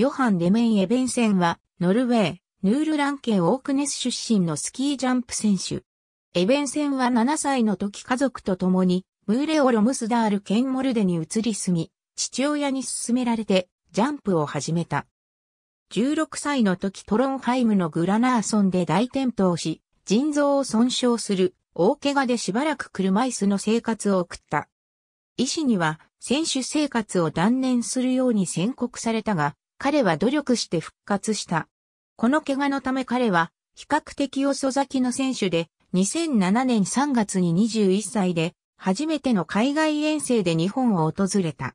ヨハン・デメン・エベンセンは、ノルウェー、ヌールランンオークネス出身のスキージャンプ選手。エベンセンは7歳の時家族と共に、ムーレオ・ロムスダールケン・モルデに移り住み、父親に勧められて、ジャンプを始めた。16歳の時トロンハイムのグラナーソンで大転倒し、腎臓を損傷する大怪我でしばらく車椅子の生活を送った。医師には選手生活を断念するように宣告されたが、彼は努力して復活した。この怪我のため彼は、比較的遅咲きの選手で、2007年3月に21歳で、初めての海外遠征で日本を訪れた。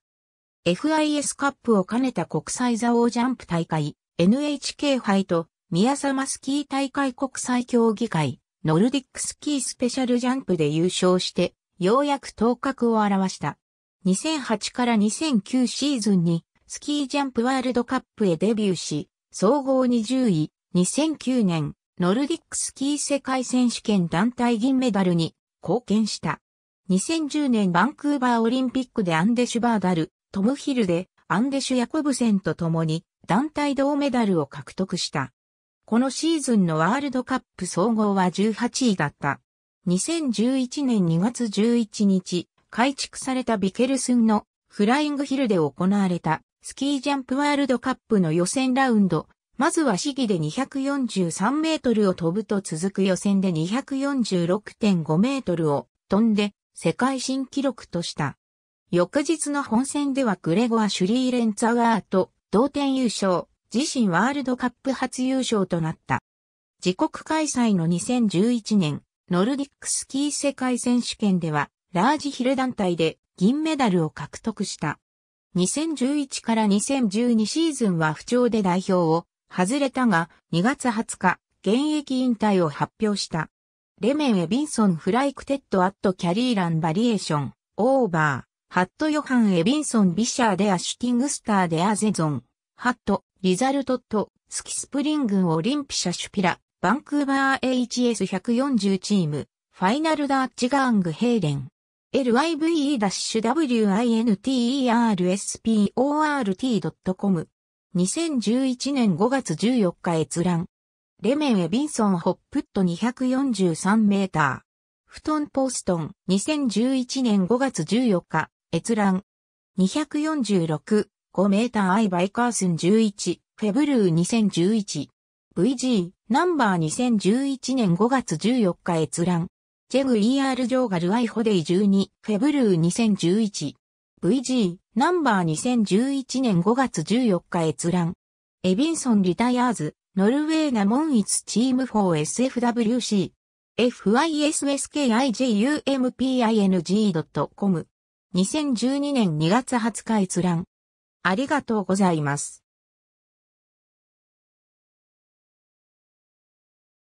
FIS カップを兼ねた国際座王ジャンプ大会、NHK 杯と、宮様スキー大会国際競技会、ノルディックスキースペシャルジャンプで優勝して、ようやく頭角を現した。2008から2009シーズンにスキージャンプワールドカップへデビューし、総合20位、2009年、ノルディックスキー世界選手権団体銀メダルに貢献した。2010年バンクーバーオリンピックでアンデシュ・バーダル、トム・ヒルで、アンデシュ・ヤコブセンと共に団体銅メダルを獲得した。このシーズンのワールドカップ総合は18位だった。2011年2月11日、改築されたビケルスンのフライングヒルで行われたスキージャンプワールドカップの予選ラウンド。まずは試技で243メートルを飛ぶと続く予選で246.5メートルを飛んで世界新記録とした。翌日の本戦ではグレゴア・シュリーレンツァワーと同点優勝、自身ワールドカップ初優勝となった。自国開催の2011年、ノルディックスキー世界選手権では、ラージヒル団体で銀メダルを獲得した。2011から2012シーズンは不調で代表を外れたが、2月20日、現役引退を発表した。レメン・エビンソン・フライクテッド・アット・キャリーラン・バリエーション、オーバー、ハット・ヨハン・エビンソン・ビシャー・デア・シュティング・スター・デア・ゼゾン、ハット、リザルトット、スキスプリング・オリンピシャ・シュピラ、バンクーバー HS140 チーム、ファイナルダーチガング・ヘイレン。live-wintersport.com。2011年5月14日閲覧。レメン・エビンソン・ホップット243メーター。フトン・ポーストン。2011年5月14日閲覧。246、5メーターアイ・バイカースン11、フェブルー2011。VG、ナンバー2011年5月14日閲覧。ジェグ ER ジョーガルアイホデイ12、フェブルー2011。VG、ナンバー2011年5月14日閲覧。エビンソンリタイアーズ、ノルウェーナモンイツチーム 4SFWC。fysskijumping.com。2012年2月20日閲覧。ありがとうございます。